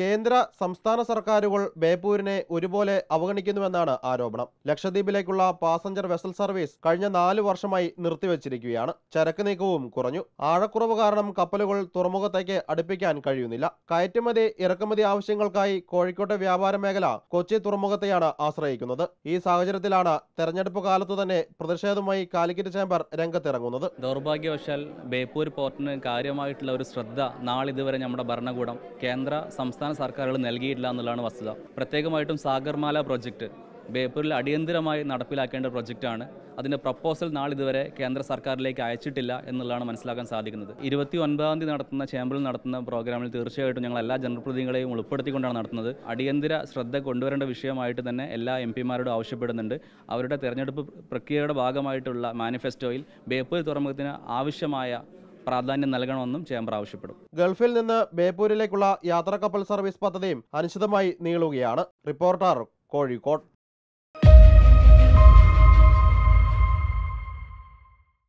കേന്ദ്ര സംസ്ഥാന സർക്കാരുകൾ ബേപ്പൂരിനെ ഒരുപോലെ അവഗണിക്കുന്നുവെന്നാണ് ആരോപണം ലക്ഷദ്വീപിലേക്കുള്ള പാസഞ്ചർ വെസൽ സർവീസ് കഴിഞ്ഞ നാല് വർഷമായി നിർത്തിവച്ചിരിക്കുകയാണ് ചരക്ക് നീക്കവും കുറഞ്ഞു ആഴക്കുറവ് കാരണം കപ്പലുകൾ തുറമുഖത്തേക്ക് അടുപ്പിക്കാൻ കഴിയുന്നില്ല കയറ്റുമതി ഇറക്കുമതി ആവശ്യങ്ങൾക്കായി കോഴിക്കോട്ടെ വ്യാപാര മേഖല കൊച്ചി തുറമുഖത്തെയാണ് ആശ്രയിക്കുന്നത് ഈ സാഹചര്യത്തിലാണ് തെരഞ്ഞെടുപ്പ് കാലത്തു തന്നെ പ്രതിഷേധവുമായി കാലിക്കറ്റ് ചേംബർ രംഗത്തിറങ്ങുന്നത് ദൗർഭാഗ്യവശാൽ ബേപ്പൂർ പോർട്ടിന് കാര്യമായിട്ടുള്ള ഒരു ശ്രദ്ധ നാളിതുവരെ നമ്മുടെ ഭരണകൂടം കേന്ദ്ര സംസ്ഥാന സംസ്ഥാന സർക്കാരുകൾ നൽകിയിട്ടില്ല എന്നുള്ളതാണ് വസ്തുത പ്രത്യേകമായിട്ടും സാഗർമാല പ്രോജക്റ്റ് ബേപ്പൂരിൽ അടിയന്തിരമായി നടപ്പിലാക്കേണ്ട പ്രൊജക്റ്റാണ് അതിൻ്റെ പ്രപ്പോസൽ നാളിതുവരെ കേന്ദ്ര സർക്കാരിലേക്ക് അയച്ചിട്ടില്ല എന്നുള്ളതാണ് മനസ്സിലാക്കാൻ സാധിക്കുന്നത് ഇരുപത്തി ഒൻപതാം തീയതി നടത്തുന്ന ചേംബറിൽ നടത്തുന്ന പ്രോഗ്രാമിൽ തീർച്ചയായിട്ടും ഞങ്ങൾ എല്ലാ ജനപ്രതിനിധികളെയും ഉൾപ്പെടുത്തിക്കൊണ്ടാണ് നടത്തുന്നത് അടിയന്തര ശ്രദ്ധ കൊണ്ടുവരേണ്ട വിഷയമായിട്ട് തന്നെ എല്ലാ എം പിമാരോടും ആവശ്യപ്പെടുന്നുണ്ട് അവരുടെ തെരഞ്ഞെടുപ്പ് പ്രക്രിയയുടെ ഭാഗമായിട്ടുള്ള മാനിഫെസ്റ്റോയിൽ ബേപ്പൂർ തുറമുഖത്തിന് ആവശ്യമായ പ്രാധാന്യം നൽകണമെന്നും ചേംബർ ആവശ്യപ്പെടും ഗൾഫിൽ നിന്ന് ബേപ്പൂരിലേക്കുള്ള യാത്രാ കപ്പൽ സർവീസ് പദ്ധതിയും അനിശ്ചിതമായി നീളുകയാണ് റിപ്പോർട്ടർ കോഴിക്കോട്